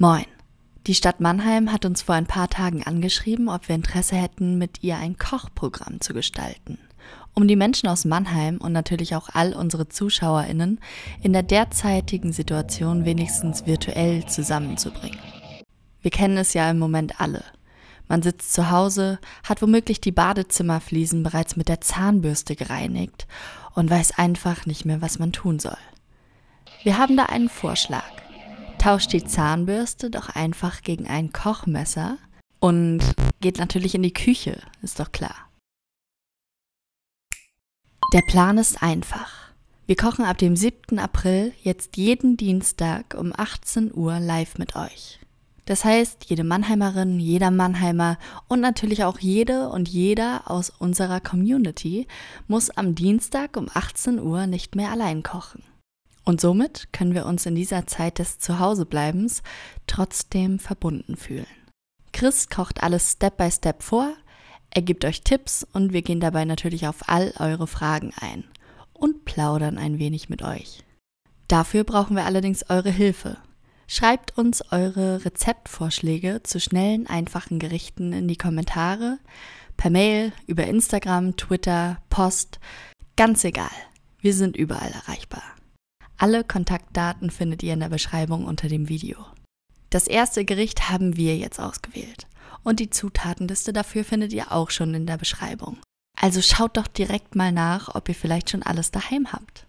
Moin. Die Stadt Mannheim hat uns vor ein paar Tagen angeschrieben, ob wir Interesse hätten, mit ihr ein Kochprogramm zu gestalten, um die Menschen aus Mannheim und natürlich auch all unsere Zuschauerinnen in der derzeitigen Situation wenigstens virtuell zusammenzubringen. Wir kennen es ja im Moment alle. Man sitzt zu Hause, hat womöglich die Badezimmerfliesen bereits mit der Zahnbürste gereinigt und weiß einfach nicht mehr, was man tun soll. Wir haben da einen Vorschlag tauscht die Zahnbürste doch einfach gegen ein Kochmesser und geht natürlich in die Küche, ist doch klar. Der Plan ist einfach. Wir kochen ab dem 7. April jetzt jeden Dienstag um 18 Uhr live mit euch. Das heißt, jede Mannheimerin, jeder Mannheimer und natürlich auch jede und jeder aus unserer Community muss am Dienstag um 18 Uhr nicht mehr allein kochen. Und somit können wir uns in dieser Zeit des Zuhausebleibens trotzdem verbunden fühlen. Chris kocht alles Step-by-Step vor, er gibt euch Tipps und wir gehen dabei natürlich auf all eure Fragen ein und plaudern ein wenig mit euch. Dafür brauchen wir allerdings eure Hilfe. Schreibt uns eure Rezeptvorschläge zu schnellen, einfachen Gerichten in die Kommentare, per Mail, über Instagram, Twitter, Post, ganz egal. Wir sind überall erreichbar. Alle Kontaktdaten findet ihr in der Beschreibung unter dem Video. Das erste Gericht haben wir jetzt ausgewählt. Und die Zutatenliste dafür findet ihr auch schon in der Beschreibung. Also schaut doch direkt mal nach, ob ihr vielleicht schon alles daheim habt.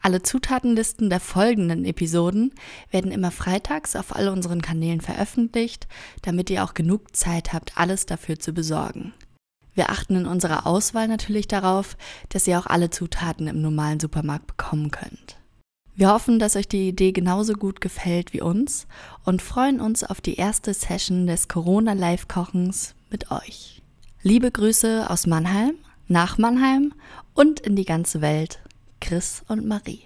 Alle Zutatenlisten der folgenden Episoden werden immer freitags auf all unseren Kanälen veröffentlicht, damit ihr auch genug Zeit habt, alles dafür zu besorgen. Wir achten in unserer Auswahl natürlich darauf, dass ihr auch alle Zutaten im normalen Supermarkt bekommen könnt. Wir hoffen, dass euch die Idee genauso gut gefällt wie uns und freuen uns auf die erste Session des Corona-Live-Kochens mit euch. Liebe Grüße aus Mannheim, nach Mannheim und in die ganze Welt, Chris und Marie.